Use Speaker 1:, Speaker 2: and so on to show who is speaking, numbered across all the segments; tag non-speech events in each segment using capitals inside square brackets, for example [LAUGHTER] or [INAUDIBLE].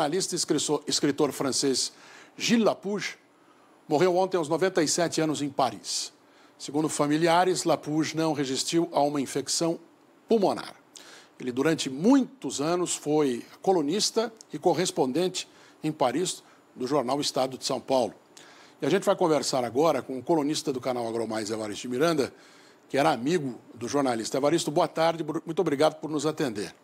Speaker 1: jornalista e escritor, francês Gilles Lapouge morreu ontem aos 97 anos em Paris. Segundo familiares, Lapouge não resistiu a uma infecção pulmonar. Ele, durante muitos anos, foi colunista e correspondente em Paris do jornal Estado de São Paulo. E a gente vai conversar agora com o colunista do canal Agromais, Evaristo Miranda, que era amigo do jornalista. Evaristo, boa tarde, muito obrigado por nos atender.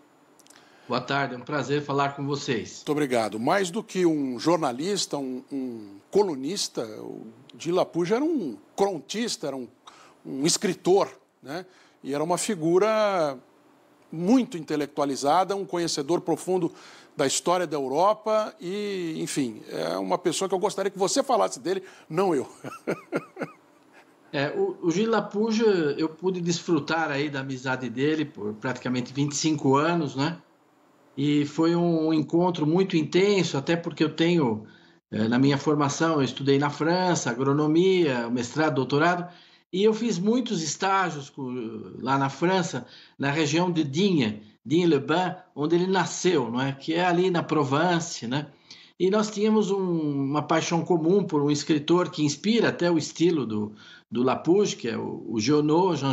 Speaker 1: Boa tarde, é um prazer falar com vocês. Muito obrigado. Mais do que um jornalista, um, um colunista, o Dilapuja era um crontista, era um, um escritor, né? E era uma figura muito intelectualizada, um conhecedor profundo da história da Europa e, enfim, é uma pessoa que eu gostaria que você falasse dele, não eu. [LAUGHS]
Speaker 2: É, o, o Gil Lapuja, eu pude desfrutar aí da amizade dele por praticamente 25 anos, né? e foi um encontro muito intenso, até porque eu tenho eh, na minha formação, eu estudei na França, agronomia, mestrado, doutorado, e eu fiz muitos estágios lá na França, na região de Digne, Digne-le-Bain, onde ele nasceu, não é? que é ali na Provence, né? E nós tínhamos um, uma paixão comum por um escritor que inspira até o estilo do, do Lapouge, que é o, o Jean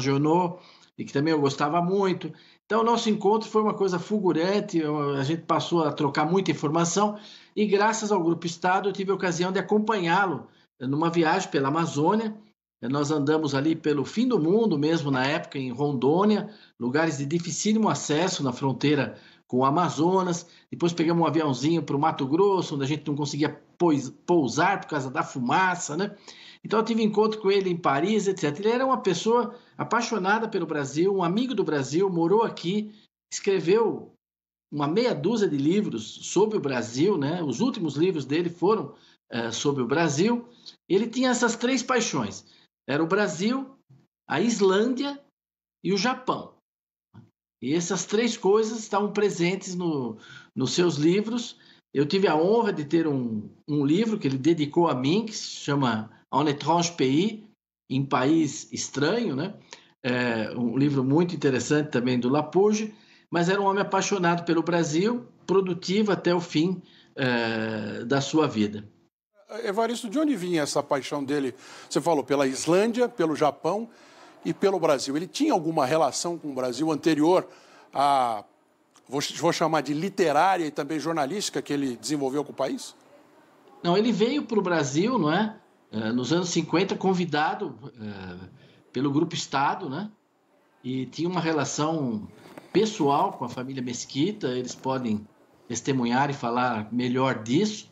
Speaker 2: Giono, e que também eu gostava muito. Então, o nosso encontro foi uma coisa fulgurante, a gente passou a trocar muita informação e, graças ao Grupo Estado, eu tive a ocasião de acompanhá-lo numa viagem pela Amazônia. Nós andamos ali pelo fim do mundo mesmo, na época, em Rondônia, lugares de dificílimo acesso na fronteira com o Amazonas. Depois pegamos um aviãozinho para o Mato Grosso, onde a gente não conseguia pousar por causa da fumaça, né? Então eu tive encontro com ele em Paris, etc. Ele era uma pessoa apaixonada pelo Brasil, um amigo do Brasil, morou aqui, escreveu uma meia dúzia de livros sobre o Brasil, né? Os últimos livros dele foram eh, sobre o Brasil. Ele tinha essas três paixões: era o Brasil, a Islândia e o Japão. E essas três coisas estavam presentes no, nos seus livros. Eu tive a honra de ter um, um livro que ele dedicou a mim, que se chama En étrange pays, em país estranho, né? É um livro muito interessante também do Lapouge, mas era um homem apaixonado pelo Brasil, produtivo até o fim é, da sua vida.
Speaker 1: Evaristo, de onde vinha essa paixão dele? Você falou pela Islândia, pelo Japão e pelo Brasil. Ele tinha alguma relação com o Brasil anterior à vou, chamar de literária e também jornalística que ele desenvolveu com o país?
Speaker 2: Não, ele veio para o Brasil, não é? Eh, nos anos 50, convidado eh, pelo Grupo Estado, né? E tinha uma relação pessoal com a família Mesquita, eles podem testemunhar e falar melhor disso.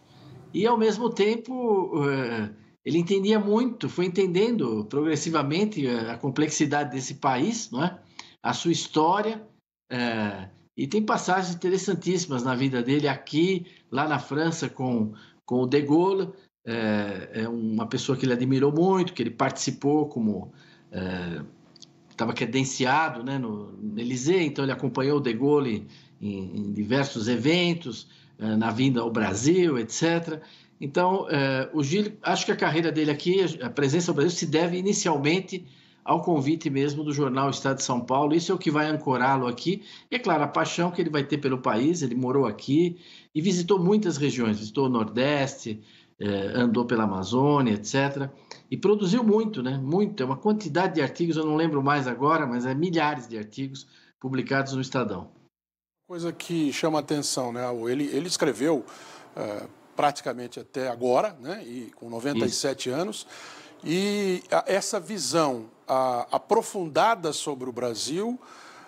Speaker 2: E, ao mesmo tempo, eh, ele entendia muito, foi entendendo progressivamente a complexidade desse país, não é? a sua história, é, e tem passagens interessantíssimas na vida dele aqui, lá na França, com, com o De Gaulle. É, é uma pessoa que ele admirou muito, que ele participou como. Estava é, credenciado né, no, no então ele acompanhou o De Gaulle em, em diversos eventos, é, na vinda ao Brasil, etc. Então, é, o Gil, acho que a carreira dele aqui, a presença no Brasil, se deve inicialmente ao convite mesmo do jornal Estado de São Paulo. Isso é o que vai ancorá-lo aqui. E é claro, a paixão que ele vai ter pelo país. Ele morou aqui e visitou muitas regiões. Visitou o Nordeste, eh, andou pela Amazônia, etc. E produziu muito, né? Muito. É uma quantidade de artigos, eu não lembro mais agora, mas é milhares de artigos publicados no Estadão.
Speaker 1: Coisa que chama atenção, né? Ele, ele escreveu uh, praticamente até agora, né? E com 97 Isso. anos e essa visão aprofundada sobre o Brasil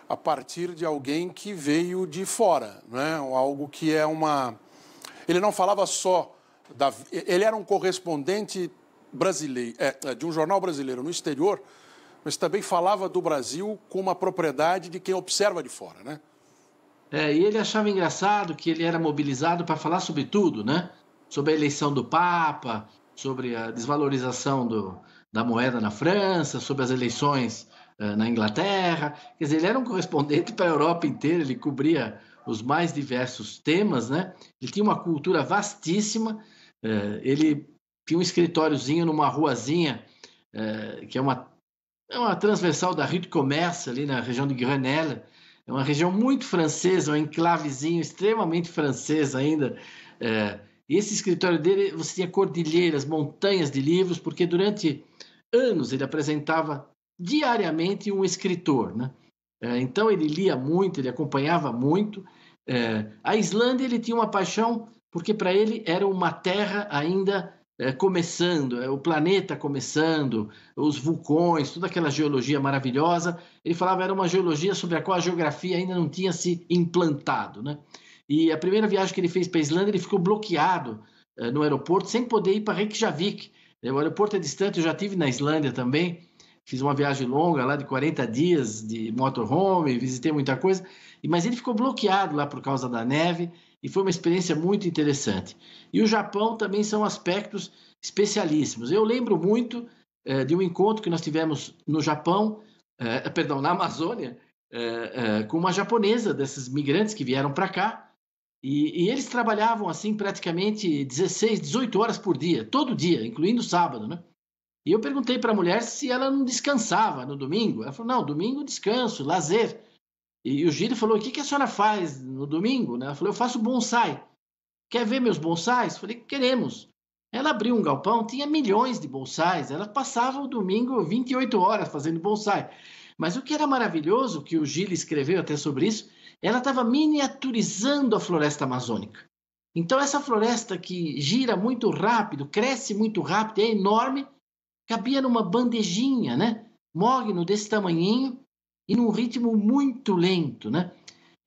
Speaker 1: a partir de alguém que veio de fora, né? algo que é uma. Ele não falava só. Da... Ele era um correspondente brasileiro, é, é, de um jornal brasileiro no exterior, mas também falava do Brasil com uma propriedade de quem observa de fora, né?
Speaker 2: É, e ele achava engraçado que ele era mobilizado para falar sobre tudo, né? Sobre a eleição do Papa, sobre a desvalorização do, da moeda na França, sobre as eleições uh, na Inglaterra. Quer dizer, ele era um correspondente para a Europa inteira, ele cobria os mais diversos temas, né? Ele tinha uma cultura vastíssima, uh, ele tinha um escritóriozinho numa ruazinha, uh, que é uma, é uma transversal da Rue de Commerce ali na região de Grenelle, é uma região muito francesa, um enclavezinho extremamente francês ainda, é, e esse escritório dele, você tinha cordilheiras, montanhas de livros, porque durante anos ele apresentava diariamente um escritor, né? É, então ele lia muito, ele acompanhava muito. É, a Islândia ele tinha uma paixão porque para ele era uma terra ainda é, começando, o planeta começando, os vulcões, toda aquela geologia maravilhosa. Ele falava era uma geologia sobre a qual a geografia ainda não tinha se implantado, né? E a primeira viagem que ele fez para a Islândia, ele ficou bloqueado uh, no aeroporto, sem poder ir para Reykjavik. Né? O aeroporto é distante, eu já tive na Islândia também. Fiz uma viagem longa lá de 40 dias de motorhome, visitei muita coisa, mas ele ficou bloqueado lá por causa da neve e foi uma experiência muito interessante. E o Japão também são aspectos especialíssimos. Eu lembro muito eh, de um encontro que nós tivemos no Japão, eh, [LAUGHS] perdão, na Amazônia, com uma japonesa, desses migrantes que vieram para cá, e, e, eles trabalhavam assim praticamente 16, 18 horas por dia, todo dia, incluindo sábado, né? E eu perguntei para a mulher se ela não descansava no domingo. Ela falou: não, domingo descanso, lazer. E o Gílio falou: o que, que a senhora faz no domingo? Né? Ela falou: eu faço bonsai. Quer ver meus bonsais? Falei: queremos. Ela abriu um galpão, tinha milhões de bonsais. Ela passava o domingo 28 horas fazendo bonsai. Mas o que era maravilhoso, que o Gil escreveu até sobre isso, ela estava miniaturizando a floresta amazônica. Então, essa floresta que gira muito rápido, cresce muito rápido, é enorme, cabia numa bandejinha, né? Mogno desse tamanhinho e num ritmo muito lento, né?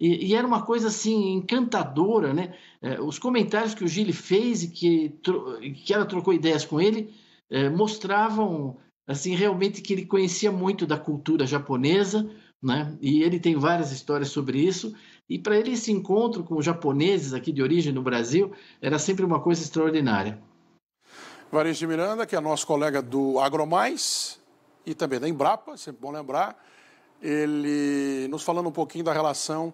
Speaker 2: E, e era uma coisa assim encantadora, né? É, os comentários que o Gili fez e que, que ela trocou ideias com ele é, mostravam assim realmente que ele conhecia muito da cultura japonesa, né? E ele tem várias histórias sobre isso. E para ele esse encontro com os japoneses aqui de origem no Brasil era sempre uma coisa extraordinária.
Speaker 1: Varejo de Miranda, que é nosso colega do Agromais e também da Embrapa, sempre bom lembrar, ele nos falando um pouquinho da relação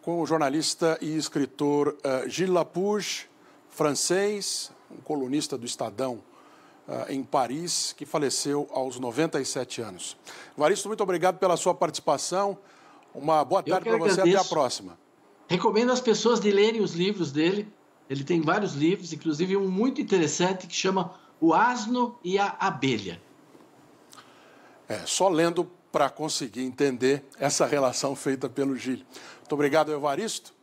Speaker 1: com o jornalista e escritor uh, Gilles Lapouge, francês, um colunista do Estadão ah, em Paris, que faleceu aos 97 anos. Evaristo, muito obrigado pela sua participação. Uma boa tarde para você agradeço. até a próxima.
Speaker 2: Recomendo às pessoas de lerem os livros dele. Ele tem vários livros, inclusive um muito interessante que chama O Asno e a Abelha.
Speaker 1: É, só lendo para conseguir entender essa relação feita pelo Gil. Muito obrigado, Evaristo.